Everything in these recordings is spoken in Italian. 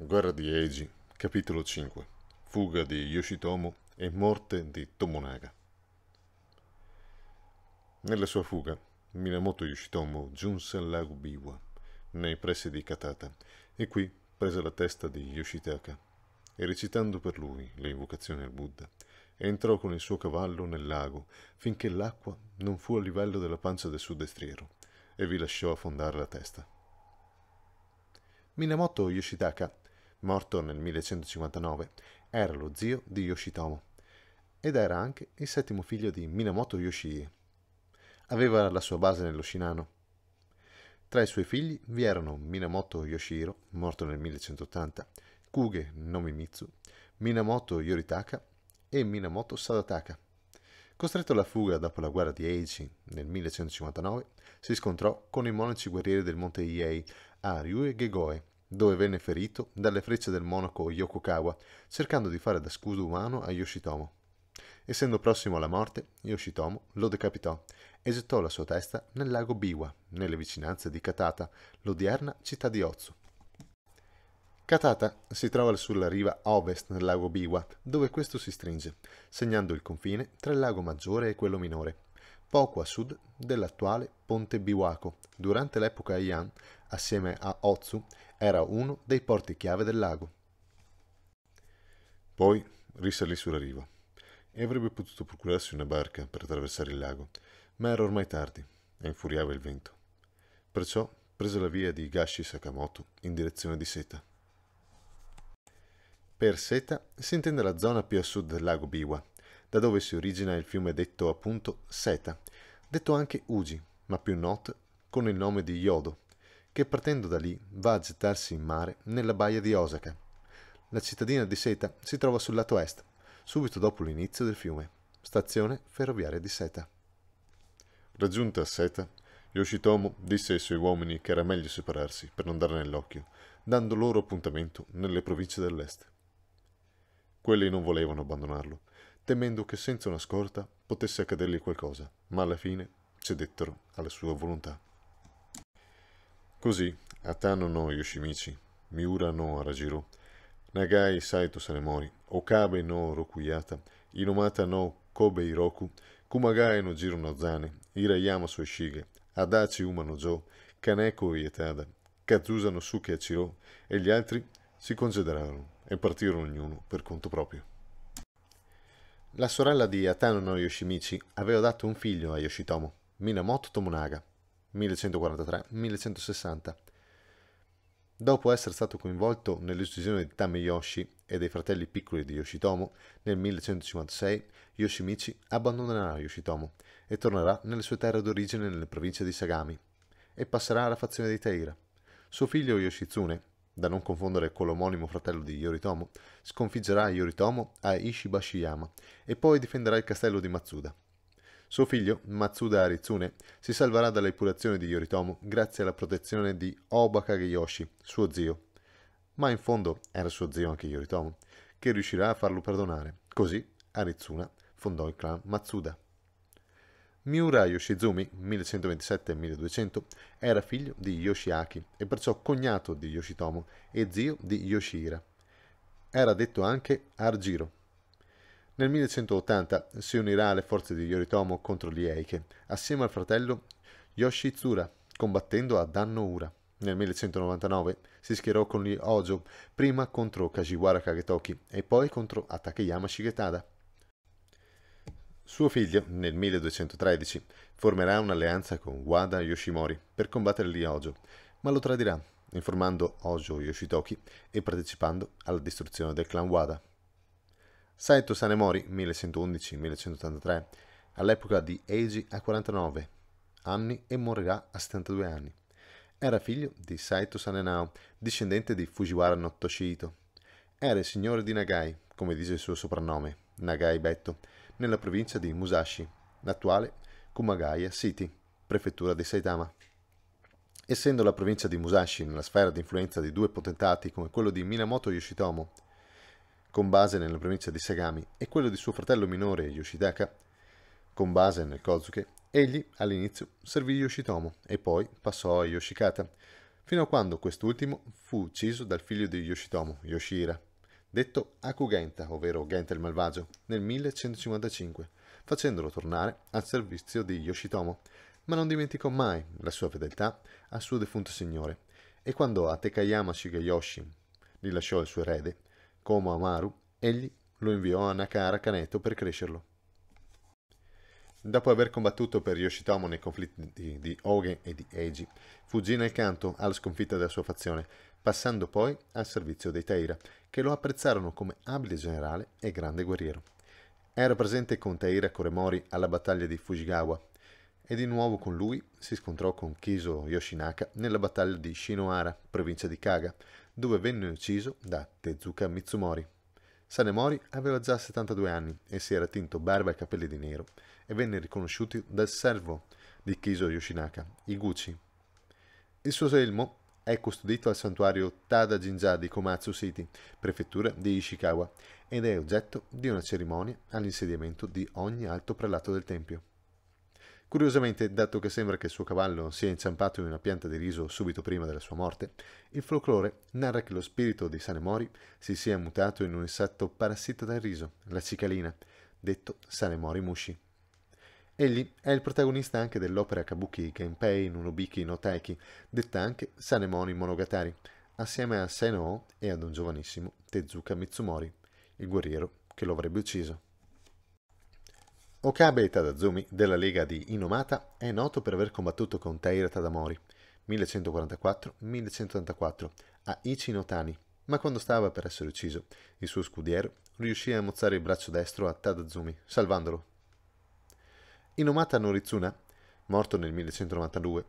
Guerra di Eiji, capitolo 5. Fuga di Yoshitomo e morte di Tomonaga. Nella sua fuga, Minamoto Yoshitomo giunse al lago Biwa, nei pressi di Katata, e qui prese la testa di Yoshitaka e recitando per lui le invocazioni al Buddha, entrò con il suo cavallo nel lago finché l'acqua non fu a livello della pancia del suo destriero e vi lasciò affondare la testa. Minamoto Yoshitaka morto nel 1159, era lo zio di Yoshitomo ed era anche il settimo figlio di Minamoto Yoshii. Aveva la sua base nello Shinano. Tra i suoi figli vi erano Minamoto Yoshihiro, morto nel 1180, Kuge Nomimitsu, Minamoto Yoritaka e Minamoto Sadataka. Costretto alla fuga dopo la guerra di Eiji nel 1159, si scontrò con i monaci guerrieri del monte Iei a Ryue Gegoe dove venne ferito dalle frecce del monaco Yokokawa, cercando di fare da scudo umano a Yoshitomo. Essendo prossimo alla morte, Yoshitomo lo decapitò e gettò la sua testa nel lago Biwa, nelle vicinanze di Katata, l'odierna città di Otsu. Katata si trova sulla riva ovest del lago Biwa, dove questo si stringe, segnando il confine tra il lago maggiore e quello minore, poco a sud dell'attuale ponte Biwako. Durante l'epoca Heian, assieme a Otsu, era uno dei porti chiave del lago. Poi risalì sulla riva e avrebbe potuto procurarsi una barca per attraversare il lago, ma era ormai tardi e infuriava il vento. Perciò prese la via di Gashi Sakamoto in direzione di Seta. Per Seta si intende la zona più a sud del lago Biwa, da dove si origina il fiume detto appunto Seta, detto anche Uji, ma più noto con il nome di Yodo, che partendo da lì va a gettarsi in mare nella baia di Osaka. La cittadina di Seta si trova sul lato est, subito dopo l'inizio del fiume. Stazione ferroviaria di Seta. Raggiunta Seta, Yoshitomo disse ai suoi uomini che era meglio separarsi per non dare nell'occhio, dando loro appuntamento nelle province dell'est. Quelli non volevano abbandonarlo, temendo che senza una scorta potesse accadergli qualcosa, ma alla fine cedettero alla sua volontà. Così, Atano no Yoshimichi, Miura no Arajiro, Nagai Saito Sanemori, Okabe no Rokuyata, Inomata no Kobe Hiroku, Kumagae no Jiro no Zane, Hirayama Soishige, Adachi Uma no Jo, Kaneko Ietada, Kazusa no Suke Achiro e gli altri si congedarono e partirono ognuno per conto proprio. La sorella di Atano no Yoshimichi aveva dato un figlio a Yoshitomo, Minamoto Tomonaga, 1143-1160. Dopo essere stato coinvolto nell'uccisione di Tame Yoshi e dei fratelli piccoli di Yoshitomo, nel 1156 Yoshimichi abbandonerà Yoshitomo e tornerà nelle sue terre d'origine nelle province di Sagami e passerà alla fazione di Taira. Suo figlio Yoshitsune, da non confondere con l'omonimo fratello di Yoritomo, sconfiggerà Yoritomo a Ishibashiyama e poi difenderà il castello di Matsuda. Suo figlio, Matsuda Arizune, si salvarà dall'epurazione di Yoritomo grazie alla protezione di Oba Kageyoshi, suo zio. Ma in fondo era suo zio anche Yoritomo, che riuscirà a farlo perdonare. Così Arizuna fondò il clan Matsuda. Miura Yoshizumi, 1127-1200, era figlio di Yoshiaki e perciò cognato di Yoshitomo e zio di Yoshihira. Era detto anche Argiro, nel 1180 si unirà alle forze di Yoritomo contro gli Eike, assieme al fratello Yoshitsura, combattendo a danno Ura. Nel 1199 si schierò con gli Ojo, prima contro Kajiwara Kagetoki e poi contro Atakeyama Shigetada. Suo figlio, nel 1213, formerà un'alleanza con Wada Yoshimori per combattere gli Ojo, ma lo tradirà, informando Ojo Yoshitoki e partecipando alla distruzione del clan Wada. Saito Sanemori 1111-1183, all'epoca di Eiji a 49 anni e morirà a 72 anni. Era figlio di Saito Sanenao, discendente di Fujiwara no Notoshito. Era il signore di Nagai, come dice il suo soprannome, Nagai Betto, nella provincia di Musashi, l'attuale Kumagaya City, prefettura di Saitama. Essendo la provincia di Musashi nella sfera di influenza di due potentati come quello di Minamoto Yoshitomo con base nella provincia di Sagami, e quello di suo fratello minore Yoshitaka, con base nel Kozuke, egli all'inizio servì Yoshitomo e poi passò a Yoshikata, fino a quando quest'ultimo fu ucciso dal figlio di Yoshitomo, Yoshira, detto Akugenta, ovvero Genta il Malvagio, nel 1155, facendolo tornare al servizio di Yoshitomo, ma non dimenticò mai la sua fedeltà al suo defunto signore. E quando Atekayama Shigeyoshi gli lasciò il suo erede, Como Amaru, egli lo inviò a Nakara Kaneto per crescerlo. Dopo aver combattuto per Yoshitomo nei conflitti di, di Ogen e di Eiji, fuggì nel canto alla sconfitta della sua fazione, passando poi al servizio dei Taira, che lo apprezzarono come abile generale e grande guerriero. Era presente con Taira Koremori alla battaglia di Fujigawa e di nuovo con lui si scontrò con Kiso Yoshinaka nella battaglia di Shinohara, provincia di Kaga, dove venne ucciso da Tezuka Mitsumori. Sanemori aveva già 72 anni e si era tinto barba e capelli di nero e venne riconosciuto dal servo di Kiso Yoshinaka, Iguchi. Il suo selmo è custodito al santuario Tada Jinja di Komatsu City, prefettura di Ishikawa, ed è oggetto di una cerimonia all'insediamento di ogni alto prelato del tempio. Curiosamente, dato che sembra che il suo cavallo sia inciampato in una pianta di riso subito prima della sua morte, il folklore narra che lo spirito di Sanemori si sia mutato in un insetto parassita del riso, la cicalina, detto Sanemori Mushi. Egli è il protagonista anche dell'opera kabuki Kenpei Nunobiki no Taiki, detta anche Sanemori Monogatari, assieme a Seno e ad un giovanissimo Tezuka Mitsumori, il guerriero che lo avrebbe ucciso. Okabe Tadazumi della Lega di Inomata è noto per aver combattuto con Taira Tadamori 1144-1184 a Ichinotani, ma quando stava per essere ucciso, il suo scudiero riuscì a mozzare il braccio destro a Tadazumi, salvandolo. Inomata Norizuna, morto nel 1192,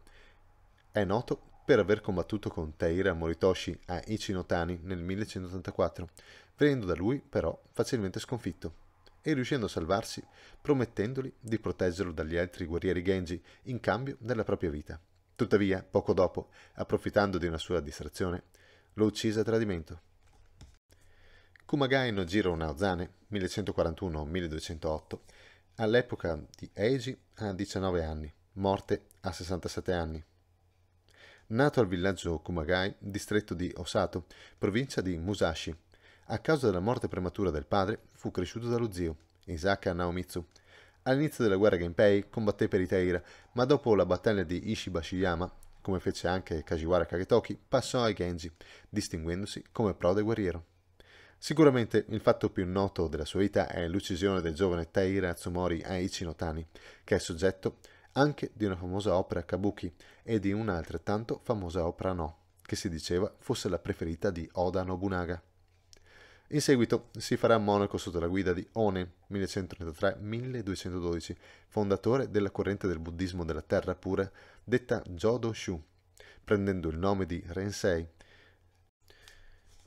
è noto per aver combattuto con Taira Moritoshi a Ichinotani nel 1184, venendo da lui però facilmente sconfitto e riuscendo a salvarsi, promettendoli di proteggerlo dagli altri guerrieri Genji in cambio della propria vita. Tuttavia, poco dopo, approfittando di una sua distrazione, lo uccise a tradimento. Kumagai no Jiro Naozane, 1141-1208, all'epoca di Eiji ha 19 anni, morte a 67 anni. Nato al villaggio Kumagai, distretto di Osato, provincia di Musashi, a causa della morte prematura del padre, fu cresciuto dallo zio, Isaka Naomitsu. All'inizio della guerra Genpei combatté per i Taira, ma dopo la battaglia di Ishibashiyama, come fece anche Kajiwara Kagetoki, passò ai Genji, distinguendosi come prode guerriero. Sicuramente il fatto più noto della sua vita è l'uccisione del giovane Taira Atsumori Aichi Notani, che è soggetto anche di una famosa opera Kabuki e di un'altrettanto famosa opera No, che si diceva fosse la preferita di Oda Nobunaga. In seguito si farà monaco sotto la guida di Onen 1133-1212, fondatore della corrente del buddismo della terra pura detta Jodo Shu, prendendo il nome di Rensei,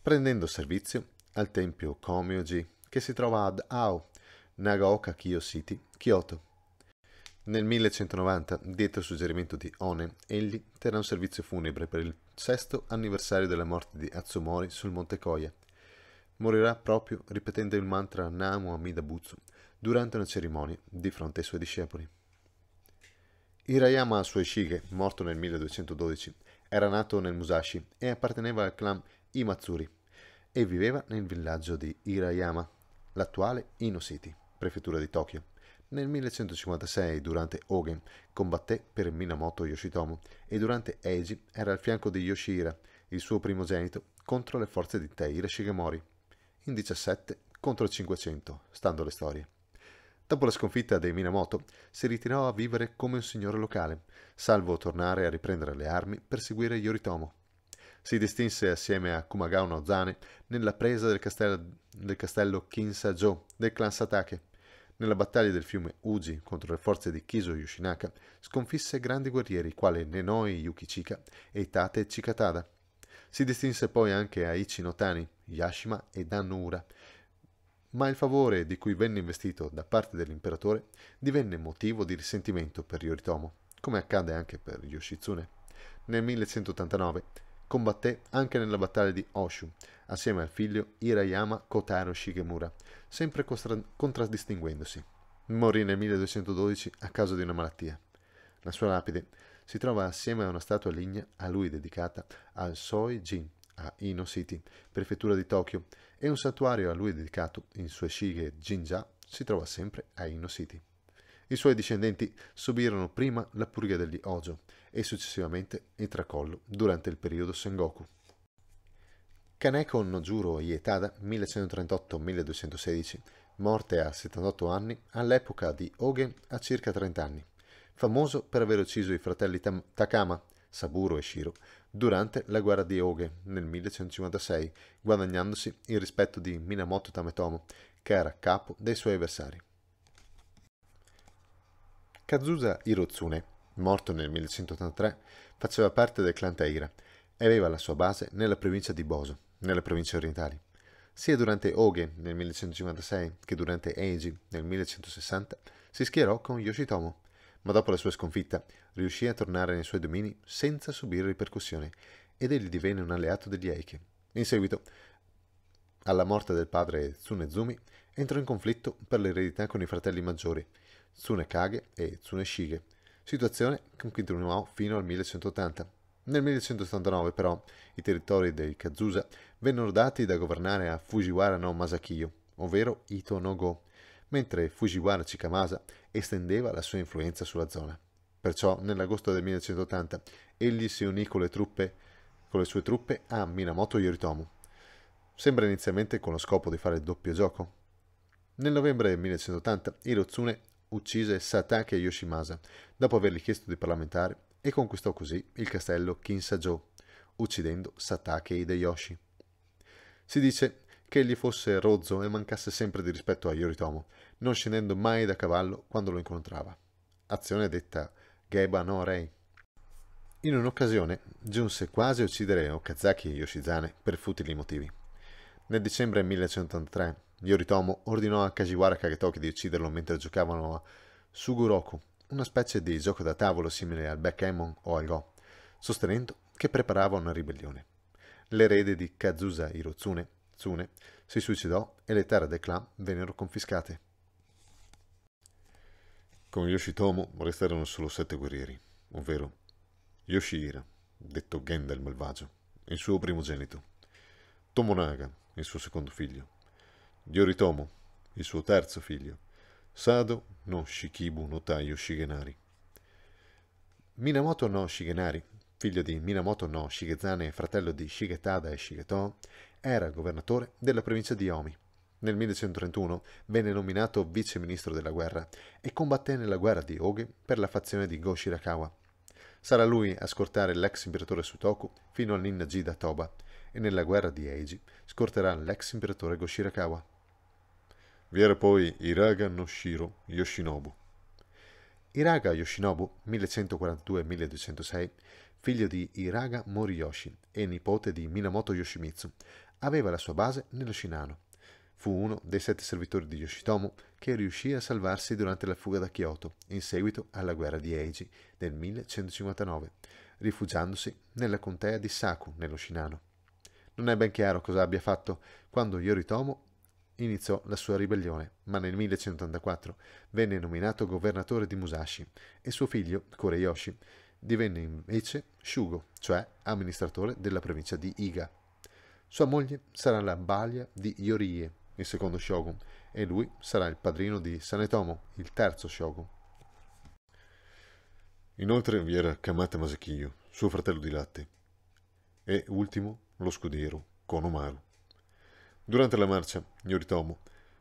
prendendo servizio al tempio Komyoji che si trova ad Ao, Nagaoka Kyo City, Kyoto. Nel 1190, dietro il suggerimento di One, egli terrà un servizio funebre per il sesto anniversario della morte di Atsumori sul Monte Koya morirà proprio ripetendo il mantra Namo Amida Butsu durante una cerimonia di fronte ai suoi discepoli. Hirayama Sueshige, morto nel 1212, era nato nel Musashi e apparteneva al clan Imatsuri e viveva nel villaggio di Hirayama, l'attuale Ino City, prefettura di Tokyo. Nel 1156, durante Ogen, combatté per Minamoto Yoshitomo e durante Eiji era al fianco di Yoshihira, il suo primogenito, contro le forze di Teira Shigemori in 17 contro 500, stando alle storie. Dopo la sconfitta dei Minamoto, si ritirò a vivere come un signore locale, salvo tornare a riprendere le armi per seguire Yoritomo. Si distinse assieme a Kumagao Nozane nella presa del castello, del castello Kinsa-jo del clan Satake. Nella battaglia del fiume Uji contro le forze di Kiso Yoshinaka sconfisse grandi guerrieri quali Nenoi Yukichika e Tate Chikatada si distinse poi anche a Ichinotani, Yashima e Danura, ma il favore di cui venne investito da parte dell'imperatore divenne motivo di risentimento per Yoritomo, come accade anche per Yoshitsune. Nel 1189 combatté anche nella battaglia di Oshu, assieme al figlio Hirayama Kotaro Shigemura, sempre contraddistinguendosi. Morì nel 1212 a causa di una malattia. La sua lapide si trova assieme a una statua in a lui dedicata al Soi-jin a Ino City, prefettura di Tokyo, e un santuario a lui dedicato in sue Sueshige Jinja si trova sempre a Ino City. I suoi discendenti subirono prima la purga degli Ojo e successivamente il tracollo durante il periodo Sengoku. Kaneko Nojuro Ietada 1138-1216, morte a 78 anni, all'epoca di Ogen a circa 30 anni famoso per aver ucciso i fratelli Tam- Takama, Saburo e Shiro, durante la guerra di Oge nel 1156, guadagnandosi il rispetto di Minamoto Tametomo, che era capo dei suoi avversari. Kazusa Hirotsune, morto nel 1183, faceva parte del clan Taira e aveva la sua base nella provincia di Boso, nelle province orientali. Sia durante Oge nel 1156 che durante Eiji nel 1160 si schierò con Yoshitomo, ma dopo la sua sconfitta riuscì a tornare nei suoi domini senza subire ripercussioni ed egli divenne un alleato degli Eike. In seguito, alla morte del padre Tsunezumi, entrò in conflitto per l'eredità con i fratelli maggiori, Tsunekage e Tsuneshige, situazione che continuò fino al 1180. Nel 1189, però i territori dei Kazusa vennero dati da governare a Fujiwara no Masakiyo, ovvero Ito no Go, mentre Fujiwara Chikamasa estendeva la sua influenza sulla zona. Perciò nell'agosto del 1980 egli si unì con le, truppe, con le sue truppe a Minamoto Yoritomo. Sembra inizialmente con lo scopo di fare il doppio gioco. Nel novembre 1980 Hirotsune uccise Satake Yoshimasa dopo avergli chiesto di parlamentare e conquistò così il castello Kinsajo, uccidendo Satake Hideyoshi. Si dice che egli fosse rozzo e mancasse sempre di rispetto a Yoritomo, non scendendo mai da cavallo quando lo incontrava. Azione detta Geba no Rei. In un'occasione giunse quasi a uccidere Okazaki e Yoshizane per futili motivi. Nel dicembre 1183 Yoritomo ordinò a Kajiwara Kagetoki di ucciderlo mentre giocavano a Suguroku, una specie di gioco da tavolo simile al backgammon o al go, sostenendo che preparava una ribellione. L'erede di Kazusa Hirozune Zune si suicidò e le terre del clan vennero confiscate. Con Yoshitomo restarono solo sette guerrieri, ovvero Yoshihira, detto Genda il malvagio, il suo primogenito, Tomonaga, il suo secondo figlio, Yoritomo, il suo terzo figlio, Sado no Shikibu no Tai Yoshigenari, Minamoto no Shigenari, figlio di Minamoto no Shigezane e fratello di Shigetada e Shigeto, era il governatore della provincia di Omi. Nel 1131 venne nominato vice ministro della guerra e combatté nella guerra di Oge per la fazione di Go Shirakawa. Sarà lui a scortare l'ex imperatore Sutoku fino al Ninnaji da Toba e nella guerra di Eiji scorterà l'ex imperatore Go Shirakawa. Vi era poi Iraga Noshiro Yoshinobu. Iraga Yoshinobu, 1142-1206, figlio di Iraga Moriyoshi e nipote di Minamoto Yoshimitsu, aveva la sua base nello Shinano. Fu uno dei sette servitori di Yoshitomo che riuscì a salvarsi durante la fuga da Kyoto, in seguito alla guerra di Eiji del 1159, rifugiandosi nella contea di Saku nello Shinano. Non è ben chiaro cosa abbia fatto quando Yoritomo iniziò la sua ribellione, ma nel 1184 venne nominato governatore di Musashi e suo figlio, Koreyoshi, divenne invece Shugo, cioè amministratore della provincia di Iga. Sua moglie sarà la balia di Yorie, il secondo shogun, e lui sarà il padrino di Sanetomo, il terzo shogun. Inoltre vi era Kamate Masekiyo, suo fratello di latte, e ultimo lo scudiero, Konomaru. Durante la marcia, Yoritomo,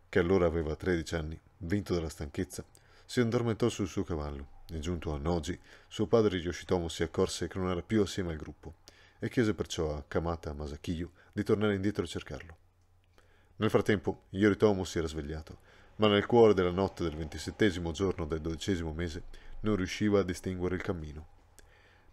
che allora aveva 13 anni, vinto dalla stanchezza, si addormentò sul suo cavallo e giunto a Noji, suo padre Yoshitomo si accorse che non era più assieme al gruppo e chiese perciò a Kamata Masakiyu di tornare indietro a cercarlo. Nel frattempo, Yoritomo si era svegliato, ma nel cuore della notte del ventisettesimo giorno del dodicesimo mese non riusciva a distinguere il cammino.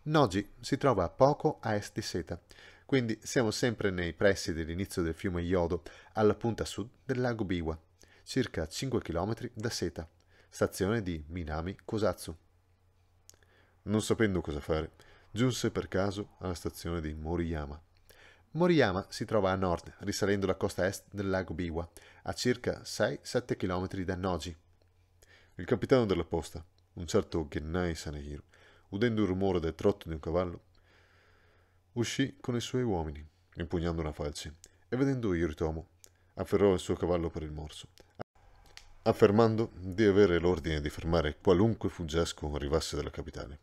Nogi si trova a poco a est di Seta, quindi siamo sempre nei pressi dell'inizio del fiume Yodo, alla punta sud del lago Biwa, circa 5 km da Seta, stazione di Minami Kosatsu. Non sapendo cosa fare, giunse per caso alla stazione di Moriyama. Moriyama si trova a nord, risalendo la costa est del lago Biwa, a circa 6-7 km da Noji. Il capitano della posta, un certo Gennai Sanehiro, udendo il rumore del trotto di un cavallo, uscì con i suoi uomini, impugnando una falce, e vedendo Yoritomo, afferrò il suo cavallo per il morso, affermando di avere l'ordine di fermare qualunque fuggiasco arrivasse dalla capitale.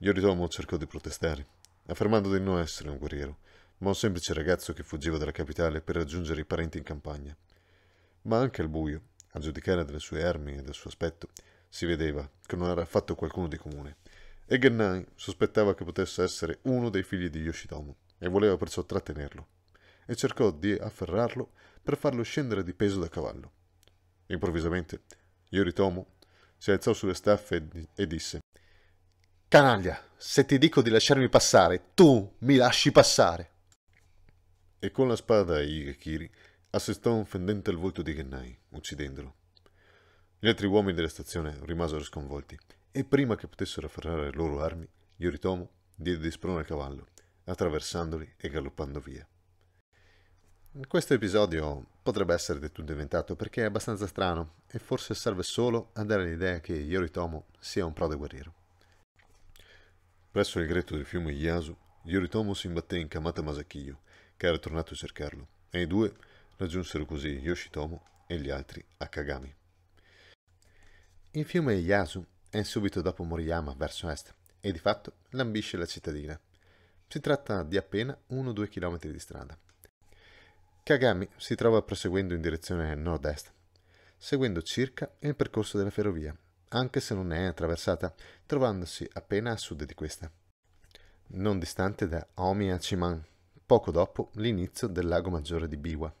Yoritomo cercò di protestare, affermando di non essere un guerriero, ma un semplice ragazzo che fuggiva dalla capitale per raggiungere i parenti in campagna. Ma anche al buio, a giudicare dalle sue armi e dal suo aspetto, si vedeva che non era affatto qualcuno di comune, e Gennai sospettava che potesse essere uno dei figli di Yoshitomo e voleva perciò trattenerlo, e cercò di afferrarlo per farlo scendere di peso da cavallo. Improvvisamente, Yoritomo si alzò sulle staffe e disse Canaglia, se ti dico di lasciarmi passare, tu mi lasci passare. E con la spada Igekiri assestò un fendente al volto di Gennai, uccidendolo. Gli altri uomini della stazione rimasero sconvolti e prima che potessero afferrare le loro armi, Yoritomo diede di sprone al cavallo, attraversandoli e galoppando via. Questo episodio potrebbe essere del tutto inventato perché è abbastanza strano e forse serve solo a dare l'idea che Yoritomo sia un prode guerriero. Presso il gretto del fiume Yasu, Yoritomo si imbatté in Kamata Masakiyo, che era tornato a cercarlo, e i due raggiunsero così Yoshitomo e gli altri a Kagami. Il fiume Yasu è subito dopo Moriyama verso est e di fatto lambisce la cittadina. Si tratta di appena 1-2 km di strada. Kagami si trova proseguendo in direzione nord-est, seguendo circa il percorso della ferrovia anche se non è attraversata, trovandosi appena a sud di questa, non distante da Omiaciman, poco dopo l'inizio del lago maggiore di Biwa.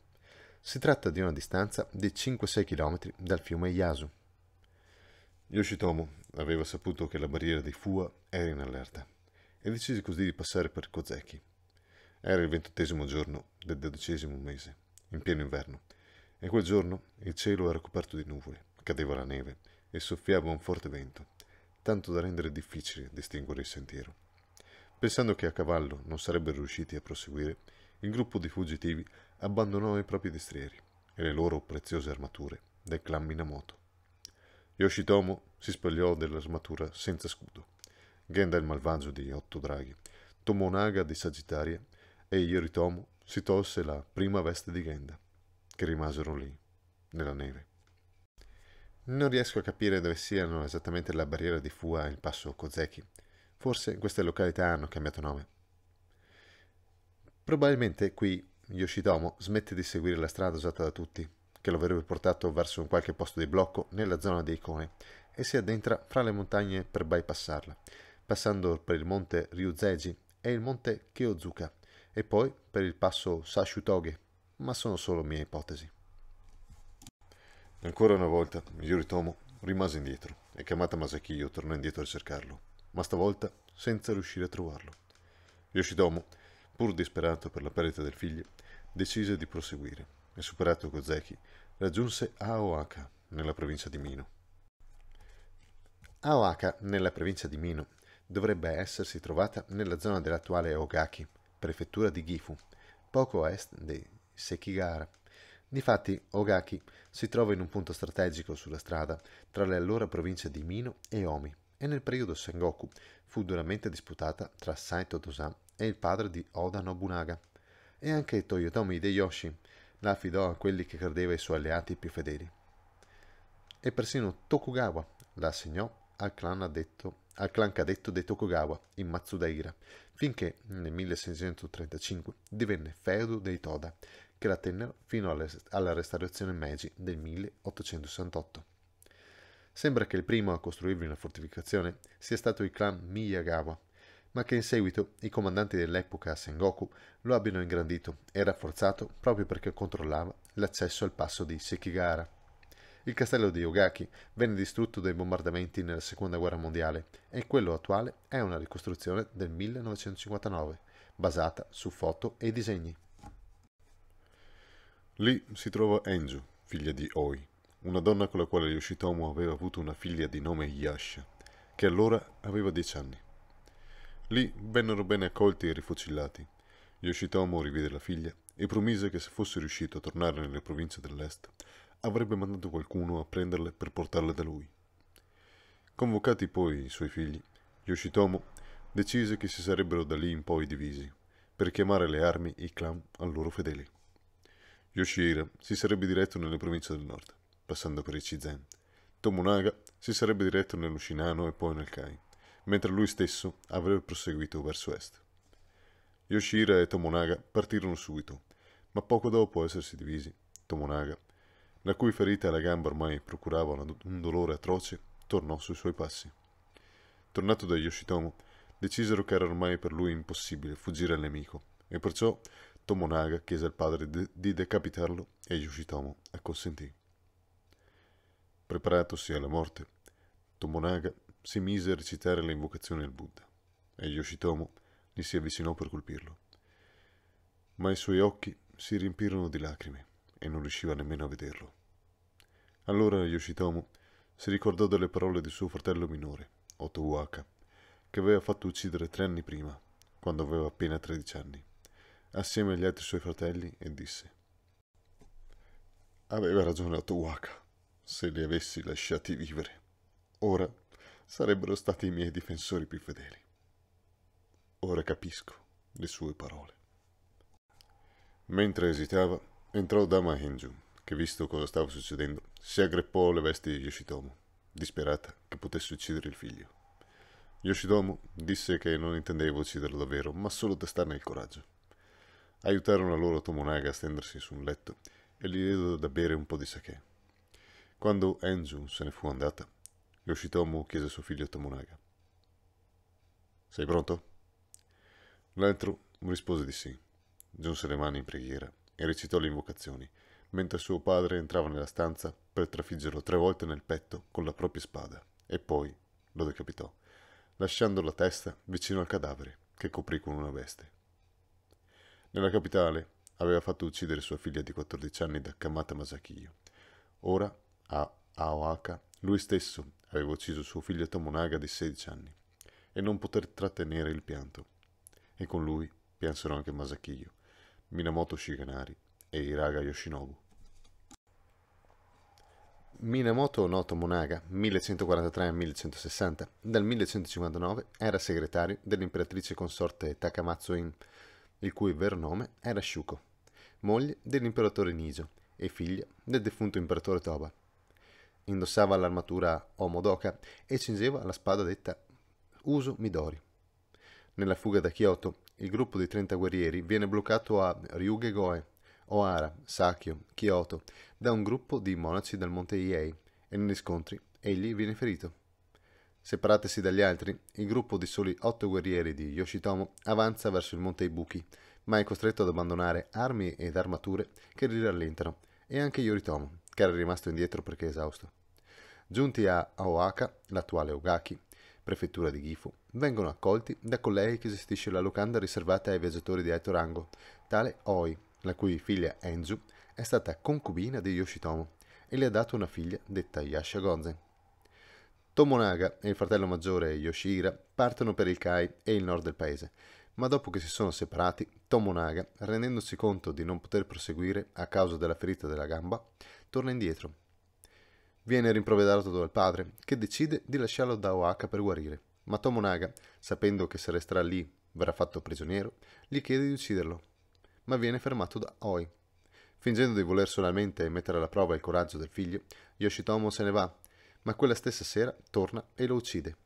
Si tratta di una distanza di 5-6 km dal fiume Yasu. Yoshitomo aveva saputo che la barriera di Fua era in allerta e decise così di passare per Kozeki. Era il ventottesimo giorno del dodicesimo mese, in pieno inverno, e quel giorno il cielo era coperto di nuvole, cadeva la neve e soffiava un forte vento, tanto da rendere difficile distinguere il sentiero. Pensando che a cavallo non sarebbero riusciti a proseguire, il gruppo di fuggitivi abbandonò i propri destrieri e le loro preziose armature dai clan Minamoto. Yoshitomo si spogliò dell'armatura senza scudo. Genda il malvagio di Otto Draghi, Tomonaga di Sagittaria e Yoritomo si tolse la prima veste di Genda, che rimasero lì, nella neve. Non riesco a capire dove siano esattamente la barriera di Fua e il passo Kozeki. Forse queste località hanno cambiato nome. Probabilmente qui Yoshitomo smette di seguire la strada usata da tutti, che lo avrebbe portato verso un qualche posto di blocco nella zona dei coni, e si addentra fra le montagne per bypassarla, passando per il monte Ryuzeji e il monte Kyozuka, e poi per il passo Sashutoge, ma sono solo mie ipotesi. Ancora una volta, Yoritomo rimase indietro e chiamata Masakiyo tornò indietro a cercarlo, ma stavolta senza riuscire a trovarlo. Yoshitomo, pur disperato per la perdita del figlio, decise di proseguire e superato Gozeki, raggiunse Aoaka nella provincia di Mino. Aoaka nella provincia di Mino dovrebbe essersi trovata nella zona dell'attuale Ogaki, prefettura di Gifu, poco a est di Sekigara, Difatti, Ogaki si trova in un punto strategico sulla strada tra le allora province di Mino e Omi e nel periodo Sengoku fu duramente disputata tra Saito Tosan e il padre di Oda Nobunaga. E anche Toyotomi Hideyoshi la affidò a quelli che credeva i suoi alleati più fedeli. E persino Tokugawa la assegnò al clan, addetto, al clan cadetto dei Tokugawa in Matsudaira, finché nel 1635 divenne feudo dei Toda che la tennero fino alla restaurazione Meiji del 1868. Sembra che il primo a costruirvi una fortificazione sia stato il clan Miyagawa, ma che in seguito i comandanti dell'epoca a Sengoku lo abbiano ingrandito e rafforzato proprio perché controllava l'accesso al passo di Sekigara. Il castello di Yogaki venne distrutto dai bombardamenti nella seconda guerra mondiale e quello attuale è una ricostruzione del 1959, basata su foto e disegni. Lì si trova Enju, figlia di Oi, una donna con la quale Yoshitomo aveva avuto una figlia di nome Yasha, che allora aveva dieci anni. Lì vennero bene accolti e rifocillati. Yoshitomo rivide la figlia e promise che se fosse riuscito a tornare nelle province dell'est, avrebbe mandato qualcuno a prenderle per portarle da lui. Convocati poi i suoi figli, Yoshitomo decise che si sarebbero da lì in poi divisi, per chiamare le armi i clan a loro fedeli. Yoshihira si sarebbe diretto nelle province del nord, passando per i Chizen. Tomonaga si sarebbe diretto nello Shinano e poi nel Kai, mentre lui stesso avrebbe proseguito verso est. Yoshihira e Tomonaga partirono subito, ma poco dopo essersi divisi, Tomonaga, la cui ferita alla gamba ormai procurava un dolore atroce, tornò sui suoi passi. Tornato da Yoshitomo, decisero che era ormai per lui impossibile fuggire al nemico e perciò Tomonaga chiese al padre de- di decapitarlo e Yoshitomo acconsentì. Preparatosi alla morte, Tomonaga si mise a recitare le invocazioni al Buddha e Yoshitomo gli si avvicinò per colpirlo. Ma i suoi occhi si riempirono di lacrime e non riusciva nemmeno a vederlo. Allora Yoshitomo si ricordò delle parole di suo fratello minore, Otto Waka, che aveva fatto uccidere tre anni prima, quando aveva appena 13 anni assieme agli altri suoi fratelli e disse Aveva ragione Ottowaka, se li avessi lasciati vivere, ora sarebbero stati i miei difensori più fedeli. Ora capisco le sue parole. Mentre esitava, entrò Dama Henju, che visto cosa stava succedendo, si aggreppò alle vesti di Yoshitomo, disperata che potesse uccidere il figlio. Yoshitomo disse che non intendeva ucciderlo davvero, ma solo testarne il coraggio. Aiutarono allora Tomonaga a stendersi su un letto e gli diedero da bere un po' di sake. Quando Enju se ne fu andata, Yoshitomo chiese a suo figlio Tomonaga. Sei pronto? L'altro rispose di sì, giunse le mani in preghiera e recitò le invocazioni, mentre suo padre entrava nella stanza per trafiggerlo tre volte nel petto con la propria spada e poi lo decapitò, lasciando la testa vicino al cadavere che coprì con una veste. Nella capitale aveva fatto uccidere sua figlia di 14 anni da Kamata Masakiyo. Ora, a Aoaka, lui stesso aveva ucciso suo figlio Tomonaga di 16 anni e non poter trattenere il pianto. E con lui piansero anche Masakiyo, Minamoto Shiganari e Hiraga Yoshinobu. Minamoto no Tomonaga, 1143-1160, dal 1159 era segretario dell'imperatrice consorte Takamatsu In, il cui vero nome era Shuko, moglie dell'imperatore Niso e figlia del defunto imperatore Toba. Indossava l'armatura Omodoka e cingeva la spada detta Uso Midori. Nella fuga da Kyoto, il gruppo di 30 guerrieri viene bloccato a Ryugegoe, Ohara, Sakyo, Kyoto, da un gruppo di monaci del monte Iei e negli scontri egli viene ferito. Separatesi dagli altri, il gruppo di soli otto guerrieri di Yoshitomo avanza verso il monte Ibuki, ma è costretto ad abbandonare armi ed armature che li rallentano, e anche Yoritomo, che era rimasto indietro perché esausto. Giunti a Aoaka, l'attuale Ogaki, prefettura di Gifu, vengono accolti da colei che gestisce la locanda riservata ai viaggiatori di alto rango, tale Oi, la cui figlia Enzu è stata concubina di Yoshitomo e le ha dato una figlia detta Yasha Gonzen. Tomonaga e il fratello maggiore Yoshihira partono per il Kai e il nord del paese, ma dopo che si sono separati, Tomonaga, rendendosi conto di non poter proseguire a causa della ferita della gamba, torna indietro. Viene rimproverato dal padre, che decide di lasciarlo da Oaka per guarire, ma Tomonaga, sapendo che se resterà lì verrà fatto prigioniero, gli chiede di ucciderlo, ma viene fermato da Oi. Fingendo di voler solamente mettere alla prova il coraggio del figlio, Yoshitomo se ne va ma quella stessa sera torna e lo uccide.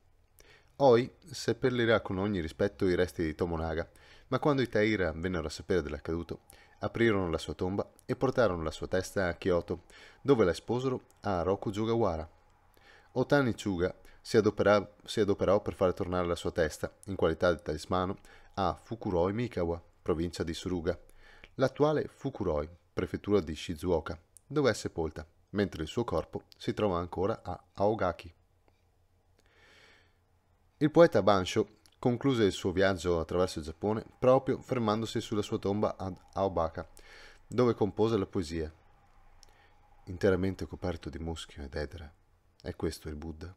Oi seppellirà con ogni rispetto i resti di Tomonaga, ma quando i Taira vennero a sapere dell'accaduto, aprirono la sua tomba e portarono la sua testa a Kyoto, dove la esposero a Roku Jugawara. Otani Chuga si, si adoperò per fare tornare la sua testa, in qualità di talismano, a Fukuroi Mikawa, provincia di Suruga, l'attuale Fukuroi, prefettura di Shizuoka, dove è sepolta mentre il suo corpo si trova ancora a Aogaki. Il poeta Bansho concluse il suo viaggio attraverso il Giappone proprio fermandosi sulla sua tomba ad Aobaka, dove compose la poesia. Interamente coperto di muschio ed edera, è questo il Buddha.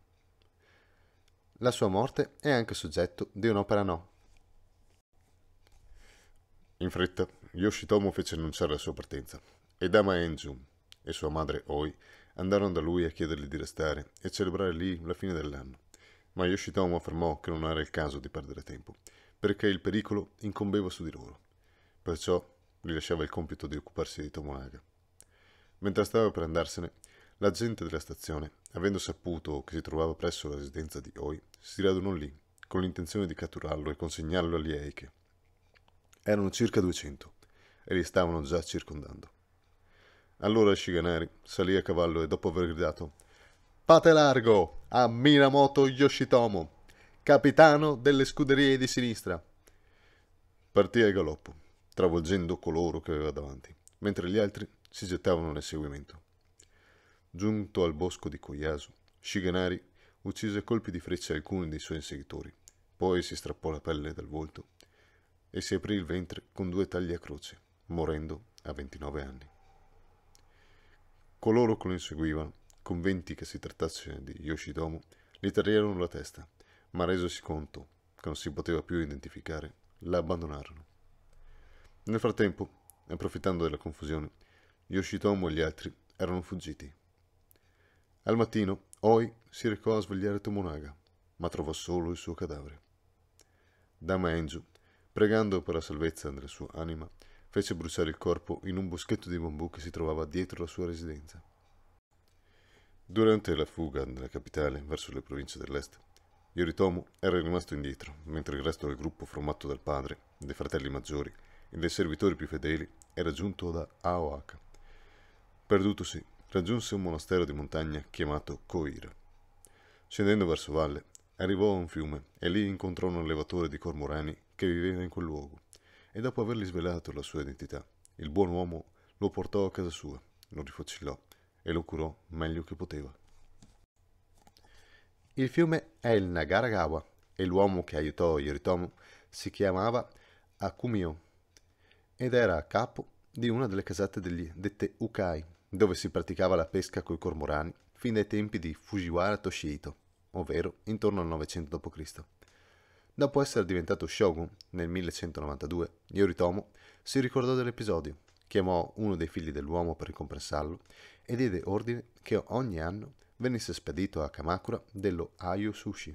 La sua morte è anche soggetto di un'opera no. In fretta, Yoshitomo fece annunciare la sua partenza ed Ama Enjun, e sua madre Oi andarono da lui a chiedergli di restare e celebrare lì la fine dell'anno. Ma Yoshitomo affermò che non era il caso di perdere tempo, perché il pericolo incombeva su di loro. Perciò gli lasciava il compito di occuparsi di Tomonaga. Mentre stava per andarsene, la gente della stazione, avendo saputo che si trovava presso la residenza di Oi, si radunò lì, con l'intenzione di catturarlo e consegnarlo agli Eike. Erano circa 200 e li stavano già circondando. Allora il Shiganari salì a cavallo e dopo aver gridato Pate largo a Minamoto Yoshitomo, capitano delle scuderie di sinistra. Partì al galoppo, travolgendo coloro che aveva davanti, mentre gli altri si gettavano nel seguimento. Giunto al bosco di Koyasu, Shigenari uccise a colpi di freccia alcuni dei suoi inseguitori, poi si strappò la pelle dal volto e si aprì il ventre con due tagli a croce, morendo a 29 anni. Coloro che lo inseguivano, convinti che si trattasse di Yoshitomo, gli tagliarono la testa, ma resosi conto che non si poteva più identificare, la abbandonarono. Nel frattempo, approfittando della confusione, Yoshitomo e gli altri erano fuggiti. Al mattino, Oi si recò a svegliare Tomonaga, ma trovò solo il suo cadavere. Dama Enju, pregando per la salvezza della sua anima, fece bruciare il corpo in un boschetto di bambù che si trovava dietro la sua residenza. Durante la fuga dalla capitale verso le province dell'est, Yoritomo era rimasto indietro, mentre il resto del gruppo formato dal padre, dei fratelli maggiori e dei servitori più fedeli era giunto da Aoaka. Perdutosi, raggiunse un monastero di montagna chiamato Koira. Scendendo verso valle, arrivò a un fiume e lì incontrò un allevatore di cormorani che viveva in quel luogo e dopo avergli svelato la sua identità, il buon uomo lo portò a casa sua, lo rifocillò e lo curò meglio che poteva. Il fiume è il Nagaragawa e l'uomo che aiutò Yoritomo si chiamava Akumio ed era a capo di una delle casate degli dette Ukai, dove si praticava la pesca coi cormorani fin dai tempi di Fujiwara Toshito, ovvero intorno al 900 d.C. Dopo essere diventato shogun nel 1192, Yoritomo si ricordò dell'episodio, chiamò uno dei figli dell'uomo per ricompensarlo e diede ordine che ogni anno venisse spedito a Kamakura dello Ayu Sushi.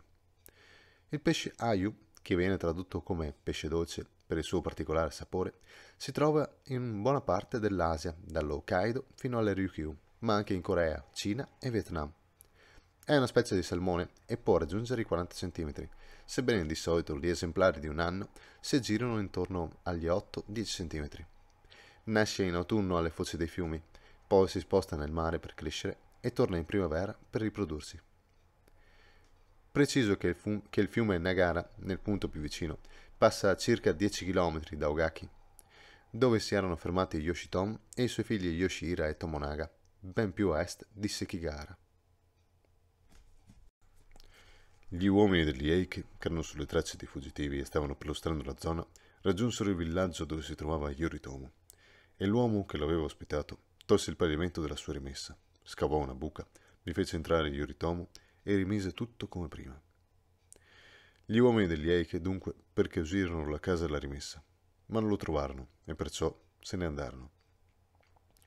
Il pesce Ayu, che viene tradotto come pesce dolce per il suo particolare sapore, si trova in buona parte dell'Asia, dall'Hokkaido fino alle Ryukyu, ma anche in Corea, Cina e Vietnam. È una specie di salmone e può raggiungere i 40 cm, sebbene di solito gli esemplari di un anno si aggirano intorno agli 8-10 cm. Nasce in autunno alle foci dei fiumi, poi si sposta nel mare per crescere e torna in primavera per riprodursi. Preciso che il, che il fiume Nagara, nel punto più vicino, passa a circa 10 km da Ogaki, dove si erano fermati Yoshitom e i suoi figli Yoshira e Tomonaga, ben più a est di Sekigara. Gli uomini degli Eike, che erano sulle tracce dei fuggitivi e stavano perlustrando la zona, raggiunsero il villaggio dove si trovava Yoritomo, e l'uomo che l'aveva ospitato tolse il pavimento della sua rimessa, scavò una buca, vi fece entrare Yoritomo e rimise tutto come prima. Gli uomini degli Eike dunque percausirono la casa della rimessa, ma non lo trovarono e perciò se ne andarono.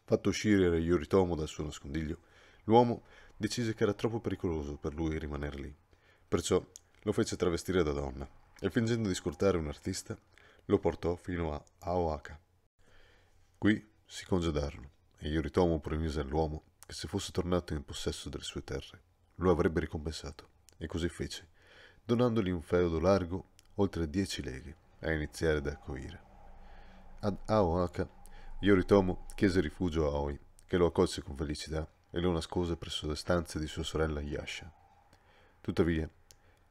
Fatto uscire Yoritomo dal suo nascondiglio, l'uomo decise che era troppo pericoloso per lui rimanere lì Perciò lo fece travestire da donna e fingendo di scortare un artista lo portò fino a Aoaka. Qui si congedarono e Yoritomo promise all'uomo che se fosse tornato in possesso delle sue terre lo avrebbe ricompensato e così fece, donandogli un feudo largo oltre dieci leghe a iniziare da Koira. Ad Aoaka Yoritomo chiese rifugio a Oi che lo accolse con felicità e lo nascose presso le stanze di sua sorella Yasha. Tuttavia,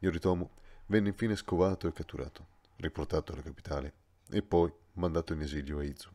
Yoritomo venne infine scovato e catturato, riportato alla capitale e poi mandato in esilio a Izu.